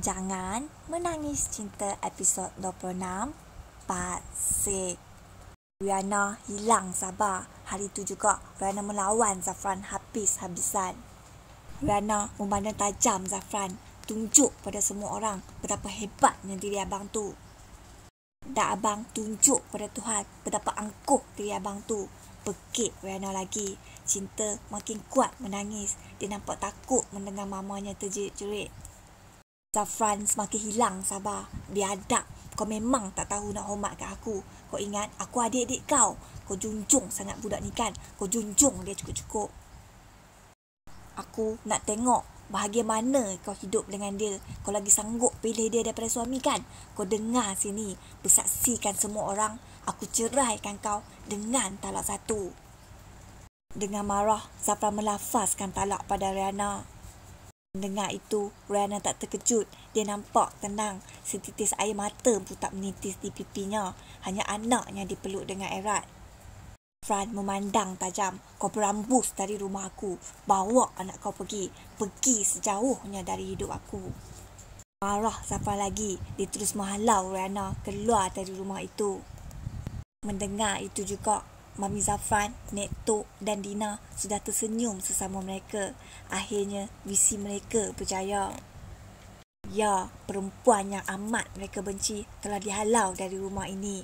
Jangan Menangis Cinta episod 26 Part 6 Riana hilang sabar. Hari tu juga Riana melawan Zafran habis-habisan. Riana memandang tajam Zafran. Tunjuk pada semua orang berapa hebatnya diri abang tu. Dan abang tunjuk pada Tuhan berapa angkuh diri abang tu. Pekit Riana lagi. Cinta makin kuat menangis. Dia nampak takut mendengar mamanya terjerit-jerit. Safran semakin hilang Sabah. Biadab. Kau memang tak tahu nak hormat kat aku. Kau ingat aku adik-adik kau. Kau junjung sangat budak ni kan. Kau junjung dia cukup-cukup. Aku nak tengok bahagia mana kau hidup dengan dia. Kau lagi sanggup pilih dia daripada suami kan. Kau dengar sini. Bersaksikan semua orang. Aku ceraikan kau dengan talak satu. Dengan marah, Safran melafazkan talak pada Riana. Riana. Mendengar itu, Rihanna tak terkejut. Dia nampak tenang. Setitis air mata pun tak menitis di pipinya. Hanya anak yang dipeluk dengan erat. Fran memandang tajam. Kau berambus dari rumah aku. Bawa anak kau pergi. Pergi sejauhnya dari hidup aku. Marah Safran lagi. Dia terus menghalau Rihanna keluar dari rumah itu. Mendengar itu juga, Mami Zafran, Nek dan Dina sudah tersenyum sesama mereka. Akhirnya, visi mereka berjaya. Ya, perempuan yang amat mereka benci telah dihalau dari rumah ini.